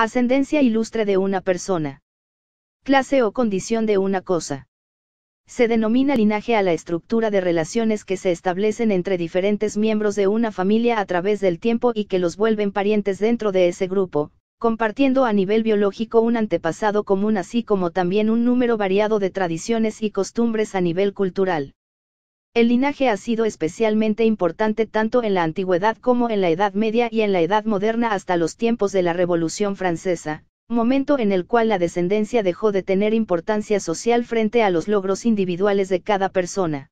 Ascendencia ilustre de una persona. Clase o condición de una cosa. Se denomina linaje a la estructura de relaciones que se establecen entre diferentes miembros de una familia a través del tiempo y que los vuelven parientes dentro de ese grupo, compartiendo a nivel biológico un antepasado común así como también un número variado de tradiciones y costumbres a nivel cultural. El linaje ha sido especialmente importante tanto en la antigüedad como en la Edad Media y en la Edad Moderna hasta los tiempos de la Revolución Francesa, momento en el cual la descendencia dejó de tener importancia social frente a los logros individuales de cada persona.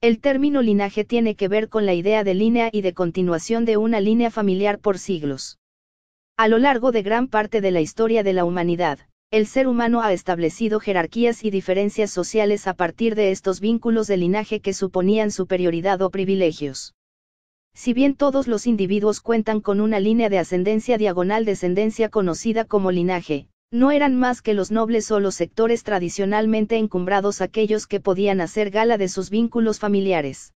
El término linaje tiene que ver con la idea de línea y de continuación de una línea familiar por siglos. A lo largo de gran parte de la historia de la humanidad, el ser humano ha establecido jerarquías y diferencias sociales a partir de estos vínculos de linaje que suponían superioridad o privilegios. Si bien todos los individuos cuentan con una línea de ascendencia diagonal descendencia conocida como linaje, no eran más que los nobles o los sectores tradicionalmente encumbrados aquellos que podían hacer gala de sus vínculos familiares.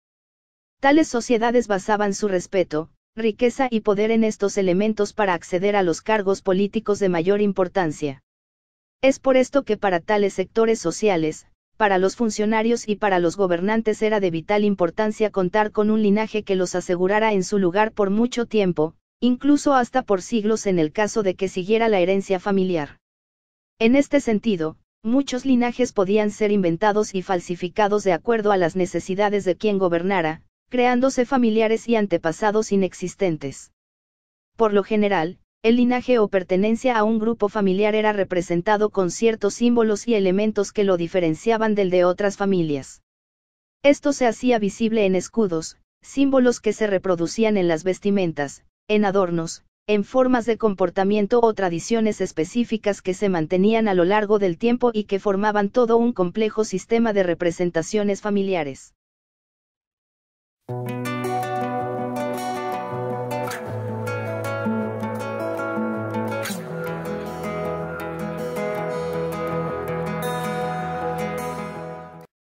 Tales sociedades basaban su respeto, riqueza y poder en estos elementos para acceder a los cargos políticos de mayor importancia. Es por esto que para tales sectores sociales, para los funcionarios y para los gobernantes era de vital importancia contar con un linaje que los asegurara en su lugar por mucho tiempo, incluso hasta por siglos en el caso de que siguiera la herencia familiar. En este sentido, muchos linajes podían ser inventados y falsificados de acuerdo a las necesidades de quien gobernara, creándose familiares y antepasados inexistentes. Por lo general, el linaje o pertenencia a un grupo familiar era representado con ciertos símbolos y elementos que lo diferenciaban del de otras familias. Esto se hacía visible en escudos, símbolos que se reproducían en las vestimentas, en adornos, en formas de comportamiento o tradiciones específicas que se mantenían a lo largo del tiempo y que formaban todo un complejo sistema de representaciones familiares.